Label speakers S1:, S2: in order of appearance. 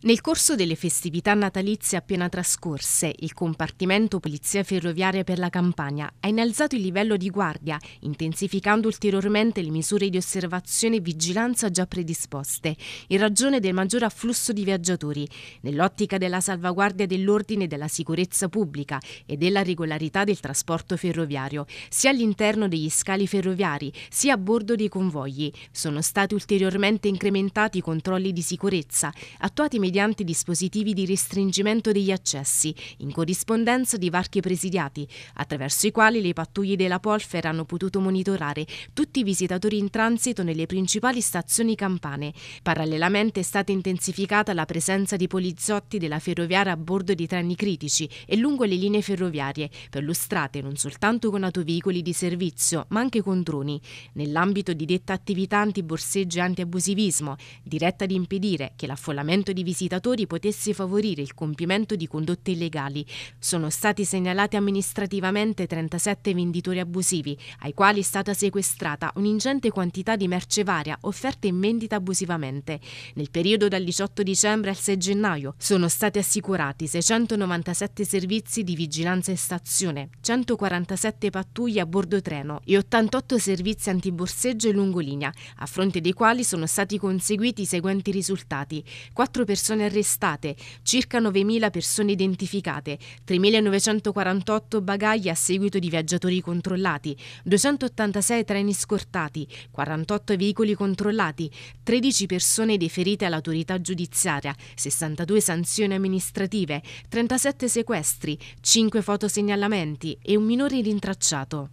S1: Nel corso delle festività natalizie appena trascorse, il compartimento Polizia Ferroviaria per la Campania ha innalzato il livello di guardia, intensificando ulteriormente le misure di osservazione e vigilanza già predisposte, in ragione del maggior afflusso di viaggiatori, nell'ottica della salvaguardia dell'ordine e della sicurezza pubblica e della regolarità del trasporto ferroviario, sia all'interno degli scali ferroviari, sia a bordo dei convogli. Sono stati ulteriormente incrementati i controlli di sicurezza, attuati effettuati mediante dispositivi di restringimento degli accessi, in corrispondenza di varchi presidiati, attraverso i quali le pattuglie della Polfer hanno potuto monitorare tutti i visitatori in transito nelle principali stazioni campane. Parallelamente è stata intensificata la presenza di poliziotti della ferroviaria a bordo di treni critici e lungo le linee ferroviarie, perlustrate non soltanto con autoveicoli di servizio, ma anche con droni. Nell'ambito di detta attività antiborseggio e antiabusivismo, diretta ad impedire che l'affollamento di visitatori potesse favorire il compimento di condotte illegali. Sono stati segnalati amministrativamente 37 venditori abusivi, ai quali è stata sequestrata un'ingente quantità di merce varia offerte in vendita abusivamente. Nel periodo dal 18 dicembre al 6 gennaio sono stati assicurati 697 servizi di vigilanza in stazione, 147 pattuglie a bordo treno e 88 servizi antiborseggio e lungolinea, a fronte dei quali sono stati conseguiti i seguenti risultati. 4 persone arrestate, circa 9.000 persone identificate, 3.948 bagagli a seguito di viaggiatori controllati, 286 treni scortati, 48 veicoli controllati, 13 persone deferite all'autorità giudiziaria, 62 sanzioni amministrative, 37 sequestri, 5 fotosegnalamenti e un minore rintracciato.